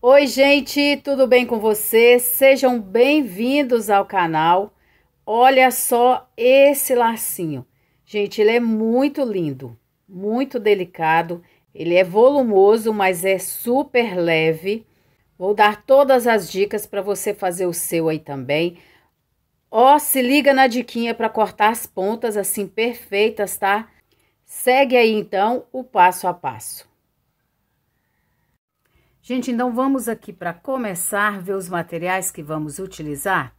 Oi, gente, tudo bem com vocês? Sejam bem-vindos ao canal. Olha só esse lacinho. Gente, ele é muito lindo, muito delicado. Ele é volumoso, mas é super leve. Vou dar todas as dicas para você fazer o seu aí também. Ó, oh, se liga na diquinha para cortar as pontas assim perfeitas, tá? Segue aí então o passo a passo. Gente, então vamos aqui para começar ver os materiais que vamos utilizar.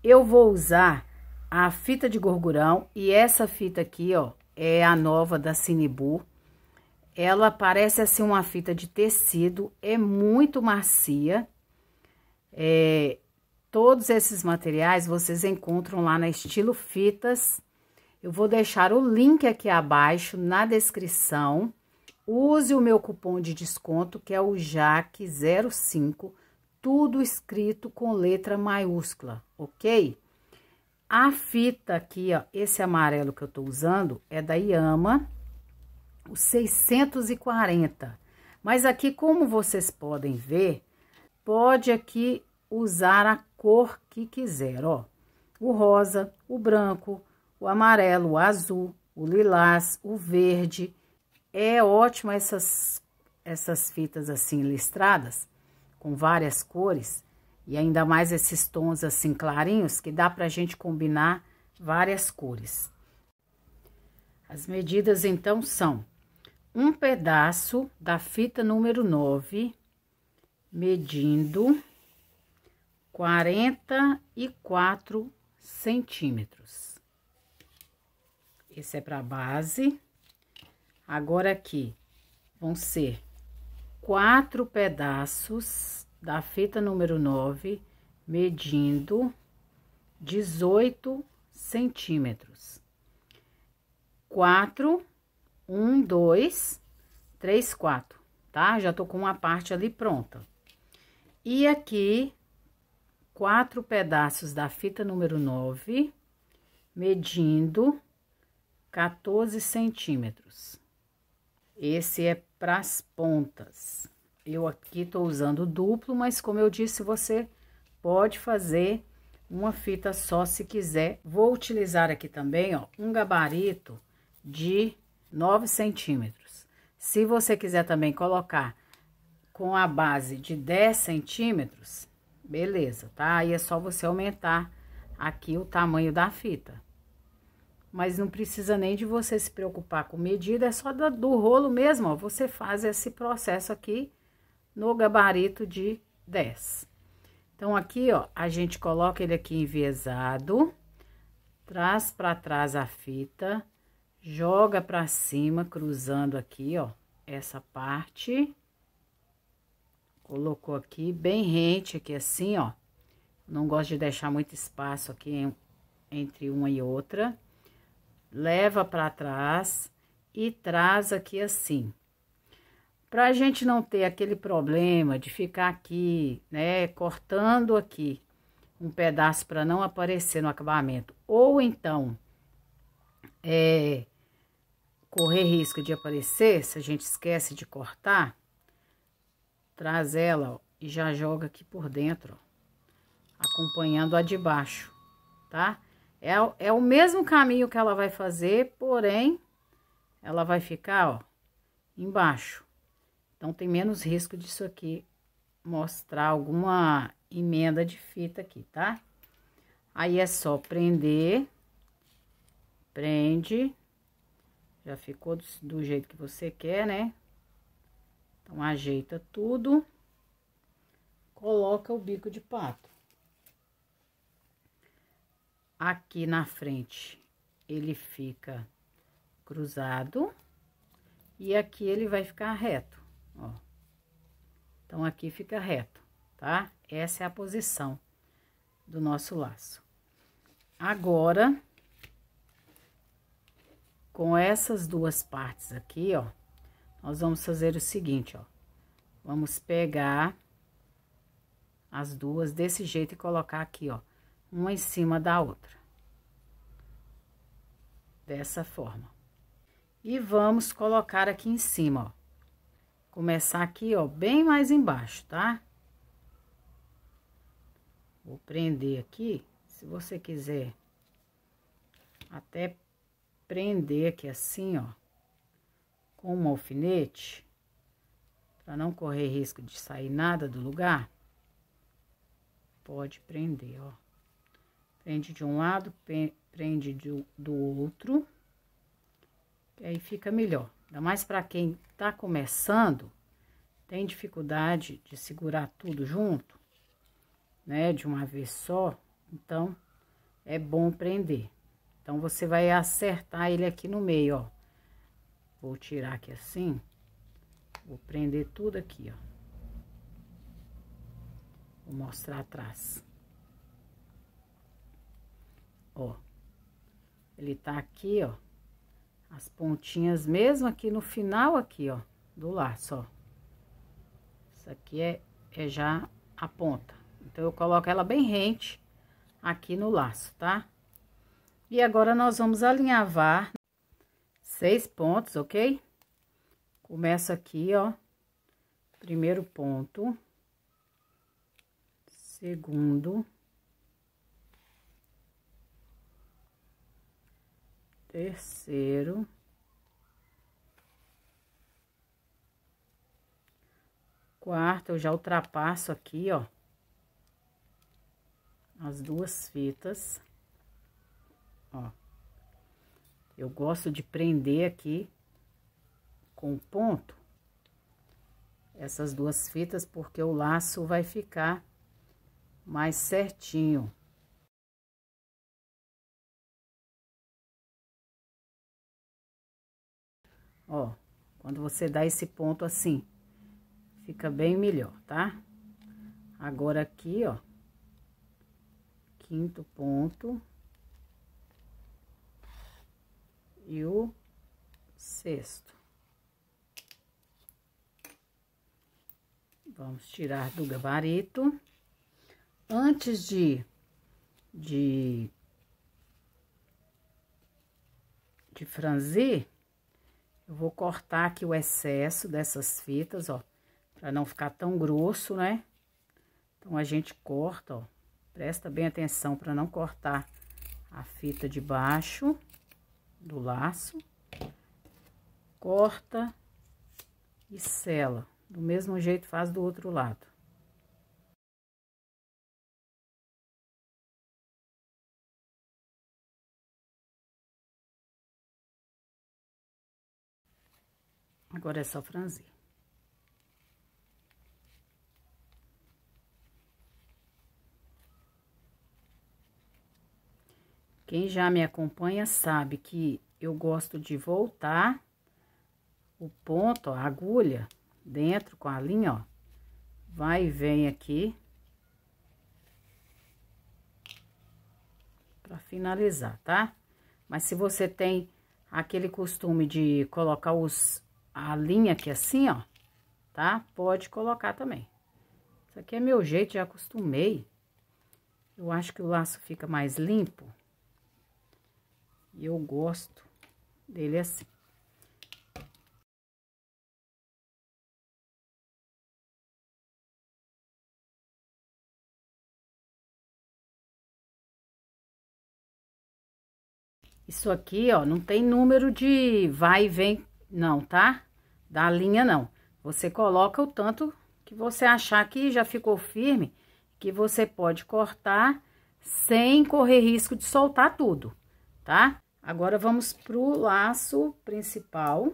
Eu vou usar a fita de gorgurão e essa fita aqui, ó, é a nova da Cinebu. Ela parece assim uma fita de tecido, é muito macia. É, todos esses materiais vocês encontram lá na Estilo Fitas. Eu vou deixar o link aqui abaixo na descrição. Use o meu cupom de desconto, que é o JAC05, tudo escrito com letra maiúscula, ok? A fita aqui, ó, esse amarelo que eu tô usando é da Yama, o 640. Mas aqui, como vocês podem ver, pode aqui usar a cor que quiser, ó. O rosa, o branco, o amarelo, o azul, o lilás, o verde, é ótimo essas, essas fitas assim listradas, com várias cores, e ainda mais esses tons assim clarinhos, que dá pra gente combinar várias cores. As medidas, então, são um pedaço da fita número 9, medindo 44 centímetros. Esse é para base. Agora aqui vão ser quatro pedaços da fita número 9, medindo 18 centímetros. Quatro, um, dois, três, quatro, tá? Já tô com uma parte ali pronta. E aqui, quatro pedaços da fita número 9, medindo 14 centímetros. Esse é para as pontas. Eu aqui estou usando duplo, mas como eu disse, você pode fazer uma fita só se quiser. Vou utilizar aqui também, ó, um gabarito de 9 centímetros. Se você quiser também colocar com a base de 10 centímetros, beleza, tá? Aí é só você aumentar aqui o tamanho da fita mas não precisa nem de você se preocupar com medida, é só do, do rolo mesmo, ó, você faz esse processo aqui no gabarito de 10. Então, aqui, ó, a gente coloca ele aqui enviesado, traz para trás a fita, joga para cima, cruzando aqui, ó, essa parte. Colocou aqui, bem rente aqui, é assim, ó. Não gosto de deixar muito espaço aqui entre uma e outra leva para trás e traz aqui assim. Para a gente não ter aquele problema de ficar aqui, né, cortando aqui um pedaço para não aparecer no acabamento, ou então é, correr risco de aparecer, se a gente esquece de cortar, traz ela ó, e já joga aqui por dentro, ó, acompanhando a de baixo, tá? É, é o mesmo caminho que ela vai fazer, porém, ela vai ficar, ó, embaixo. Então, tem menos risco disso aqui mostrar alguma emenda de fita aqui, tá? Aí, é só prender, prende, já ficou do, do jeito que você quer, né? Então, ajeita tudo, coloca o bico de pato. Aqui na frente, ele fica cruzado. E aqui ele vai ficar reto, ó. Então, aqui fica reto, tá? Essa é a posição do nosso laço. Agora, com essas duas partes aqui, ó, nós vamos fazer o seguinte, ó. Vamos pegar as duas desse jeito e colocar aqui, ó uma em cima da outra. Dessa forma. E vamos colocar aqui em cima, ó. Começar aqui, ó, bem mais embaixo, tá? Vou prender aqui, se você quiser até prender aqui assim, ó, com um alfinete, para não correr risco de sair nada do lugar, pode prender, ó. Prende de um lado, prende do, do outro. E aí fica melhor. Ainda mais para quem tá começando, tem dificuldade de segurar tudo junto, né? De uma vez só. Então, é bom prender. Então, você vai acertar ele aqui no meio, ó. Vou tirar aqui assim. Vou prender tudo aqui, ó. Vou mostrar atrás ó. Ele tá aqui, ó, as pontinhas mesmo aqui no final aqui, ó, do laço, ó. Isso aqui é, é já a ponta. Então, eu coloco ela bem rente aqui no laço, tá? E agora, nós vamos alinhavar seis pontos, ok? Começo aqui, ó, primeiro ponto, segundo, terceiro. Quarto, eu já ultrapasso aqui, ó. As duas fitas. Ó. Eu gosto de prender aqui com o ponto essas duas fitas, porque o laço vai ficar mais certinho. Ó, quando você dá esse ponto assim, fica bem melhor, tá? Agora aqui, ó, quinto ponto. E o sexto. Vamos tirar do gabarito. Antes de, de, de franzir, eu vou cortar aqui o excesso dessas fitas, ó, para não ficar tão grosso, né? Então, a gente corta, ó. Presta bem atenção para não cortar a fita de baixo do laço. Corta e sela. Do mesmo jeito faz do outro lado. Agora é só franzir. Quem já me acompanha sabe que eu gosto de voltar o ponto, ó, a agulha, dentro com a linha, ó, vai e vem aqui. Pra finalizar, tá? Mas se você tem aquele costume de colocar os, a linha aqui assim, ó, tá? Pode colocar também. Isso aqui é meu jeito, já acostumei. Eu acho que o laço fica mais limpo. E eu gosto dele assim. Isso aqui, ó, não tem número de vai e vem, não, tá? da linha, não. Você coloca o tanto que você achar que já ficou firme, que você pode cortar sem correr risco de soltar tudo, tá? Agora, vamos pro laço principal,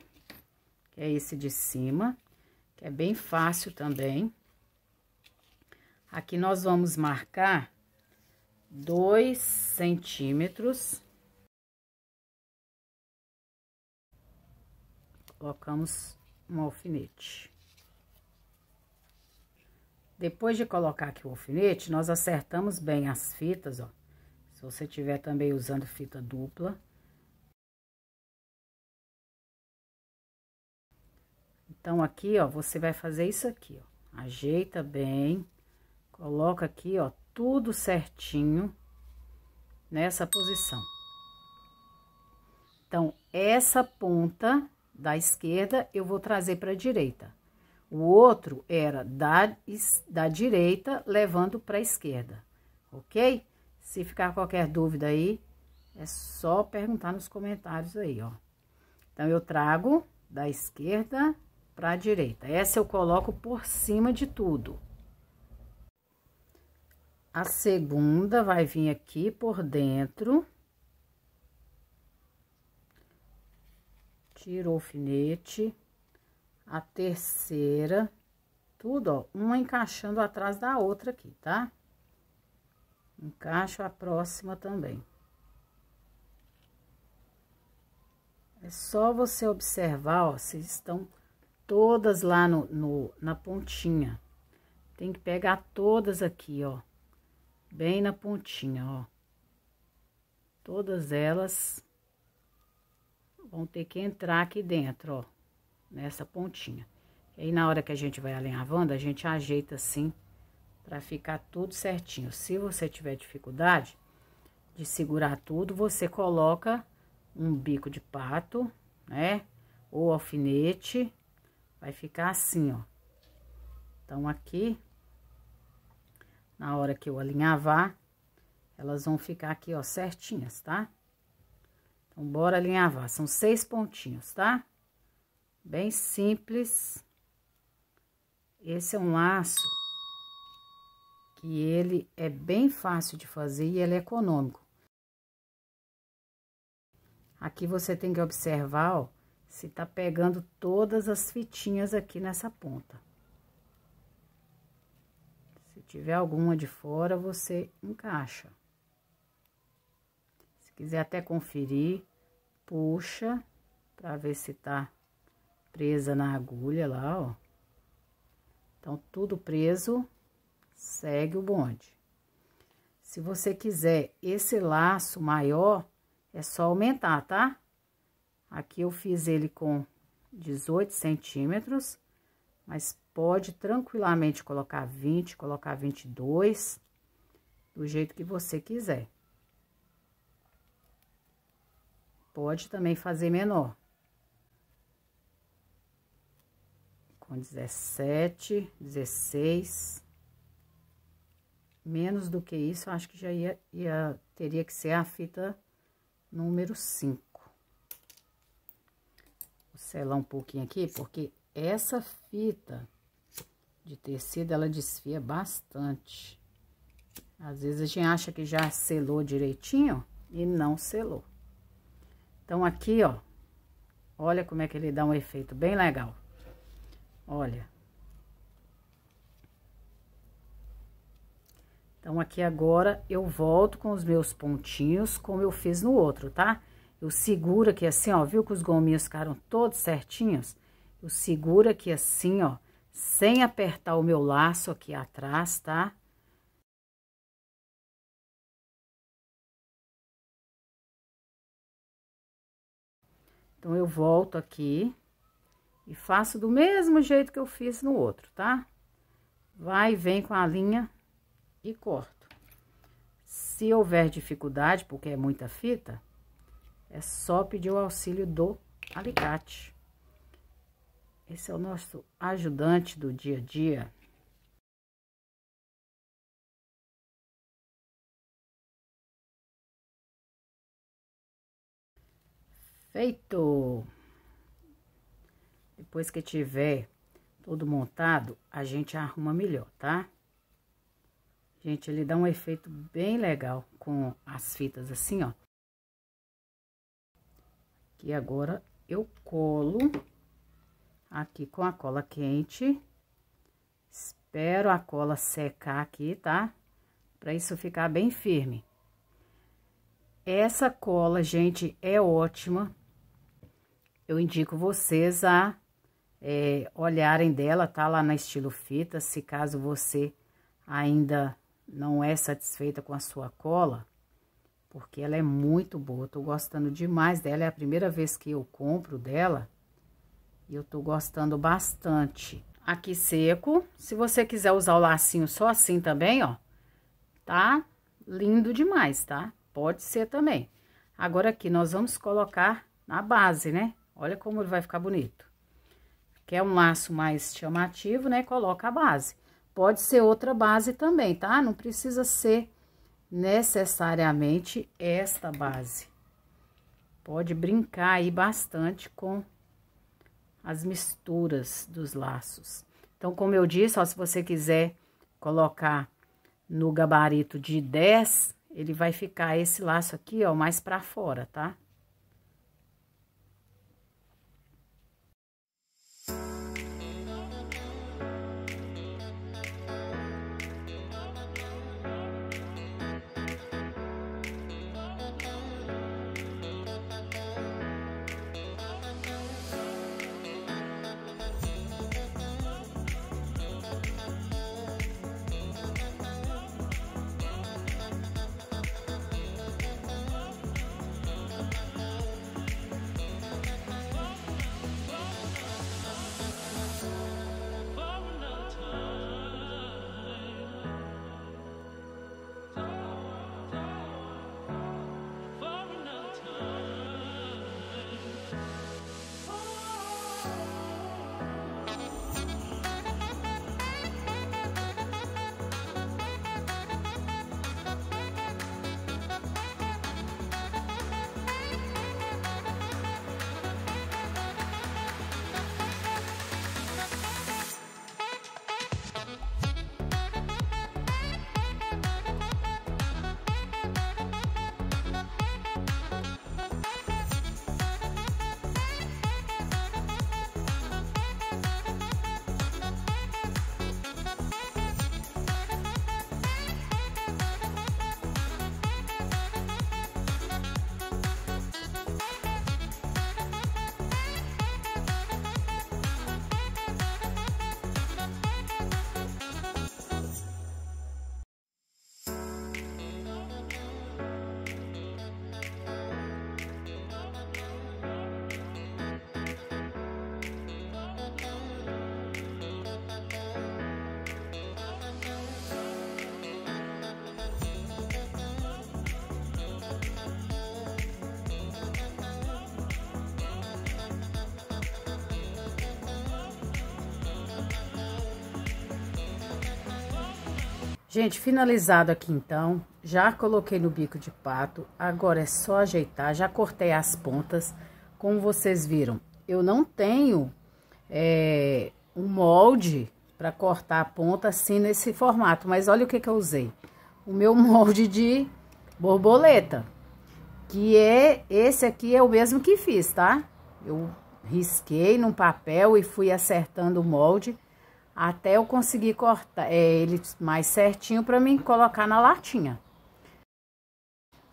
que é esse de cima, que é bem fácil também. Aqui, nós vamos marcar dois centímetros. Colocamos um alfinete. Depois de colocar aqui o alfinete, nós acertamos bem as fitas, ó. Se você tiver também usando fita dupla. Então, aqui, ó, você vai fazer isso aqui, ó. Ajeita bem, coloca aqui, ó, tudo certinho nessa posição. Então, essa ponta da esquerda, eu vou trazer para a direita. O outro era da, da direita, levando para a esquerda, ok? Se ficar qualquer dúvida aí, é só perguntar nos comentários aí, ó. Então, eu trago da esquerda para a direita. Essa eu coloco por cima de tudo. A segunda vai vir aqui por dentro tiro o alfinete, a terceira, tudo, ó, uma encaixando atrás da outra aqui, tá? Encaixo a próxima também. É só você observar, ó, se estão todas lá no, no, na pontinha. Tem que pegar todas aqui, ó, bem na pontinha, ó. Todas elas vão ter que entrar aqui dentro, ó, nessa pontinha. E aí, na hora que a gente vai alinhavando, a gente ajeita assim, pra ficar tudo certinho. Se você tiver dificuldade de segurar tudo, você coloca um bico de pato, né? Ou alfinete, vai ficar assim, ó. Então, aqui, na hora que eu alinhavar, elas vão ficar aqui, ó, certinhas, tá? Tá? Então, bora alinhavar. São seis pontinhos, tá? Bem simples. Esse é um laço que ele é bem fácil de fazer e ele é econômico. Aqui você tem que observar, ó, se tá pegando todas as fitinhas aqui nessa ponta. Se tiver alguma de fora, você encaixa. Quiser até conferir, puxa, pra ver se tá presa na agulha lá, ó. Então, tudo preso, segue o bonde. Se você quiser esse laço maior, é só aumentar, tá? Aqui eu fiz ele com 18 centímetros, mas pode tranquilamente colocar 20, colocar 22, do jeito que você quiser. Pode também fazer menor. Com 17, 16. Menos do que isso, acho que já ia, ia teria que ser a fita número 5. Vou selar um pouquinho aqui, porque essa fita de tecido, ela desfia bastante. Às vezes a gente acha que já selou direitinho e não selou. Então, aqui, ó, olha como é que ele dá um efeito bem legal. Olha. Então, aqui agora, eu volto com os meus pontinhos, como eu fiz no outro, tá? Eu seguro aqui assim, ó, viu que os gominhos ficaram todos certinhos? Eu seguro aqui assim, ó, sem apertar o meu laço aqui atrás, tá? Então, eu volto aqui e faço do mesmo jeito que eu fiz no outro, tá? Vai, vem com a linha e corto. Se houver dificuldade, porque é muita fita, é só pedir o auxílio do alicate. Esse é o nosso ajudante do dia a dia. Feito! Depois que tiver todo montado, a gente arruma melhor, tá? Gente, ele dá um efeito bem legal com as fitas assim, ó. E agora eu colo aqui com a cola quente. Espero a cola secar aqui, tá? Pra isso ficar bem firme. Essa cola, gente, é ótima eu indico vocês a é, olharem dela, tá lá na estilo fita, se caso você ainda não é satisfeita com a sua cola, porque ela é muito boa, eu tô gostando demais dela, é a primeira vez que eu compro dela, e eu tô gostando bastante. Aqui seco, se você quiser usar o lacinho só assim também, ó, tá lindo demais, tá? Pode ser também. Agora aqui nós vamos colocar na base, né? Olha como ele vai ficar bonito. Quer um laço mais chamativo, né? Coloca a base. Pode ser outra base também, tá? Não precisa ser necessariamente esta base. Pode brincar aí bastante com as misturas dos laços. Então, como eu disse, ó, se você quiser colocar no gabarito de 10, ele vai ficar esse laço aqui, ó, mais pra fora, tá? Gente, finalizado aqui então, já coloquei no bico de pato, agora é só ajeitar, já cortei as pontas, como vocês viram, eu não tenho é, um molde para cortar a ponta assim nesse formato, mas olha o que, que eu usei, o meu molde de borboleta, que é, esse aqui é o mesmo que fiz, tá? Eu risquei num papel e fui acertando o molde, até eu conseguir cortar é, ele mais certinho para mim colocar na latinha.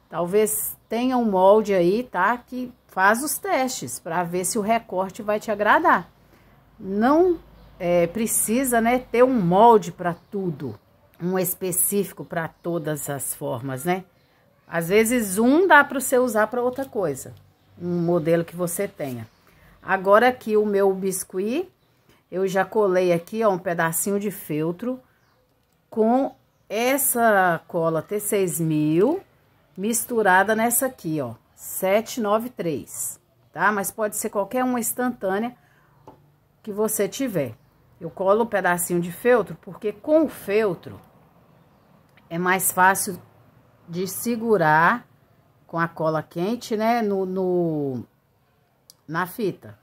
Talvez tenha um molde aí, tá? Que faz os testes para ver se o recorte vai te agradar. Não é, precisa, né, ter um molde para tudo, um específico para todas as formas, né? Às vezes um dá para você usar para outra coisa, um modelo que você tenha. Agora aqui o meu biscuit, eu já colei aqui, ó, um pedacinho de feltro com essa cola T6000 misturada nessa aqui, ó, 793, tá? Mas pode ser qualquer uma instantânea que você tiver. Eu colo um pedacinho de feltro, porque com o feltro é mais fácil de segurar com a cola quente, né, no, no na fita.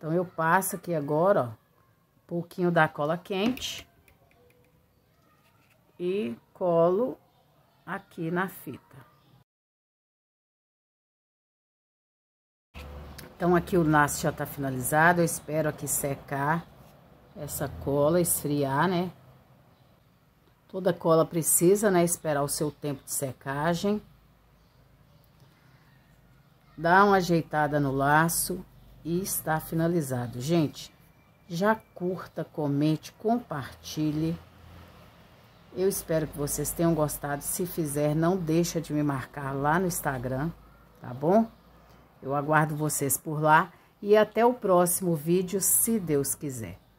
Então, eu passo aqui agora, ó, um pouquinho da cola quente. E colo aqui na fita. Então, aqui o laço já tá finalizado. Eu espero aqui secar essa cola, esfriar, né? Toda cola precisa, né, esperar o seu tempo de secagem. Dá uma ajeitada no laço e está finalizado. Gente, já curta, comente, compartilhe. Eu espero que vocês tenham gostado. Se fizer, não deixa de me marcar lá no Instagram, tá bom? Eu aguardo vocês por lá e até o próximo vídeo, se Deus quiser.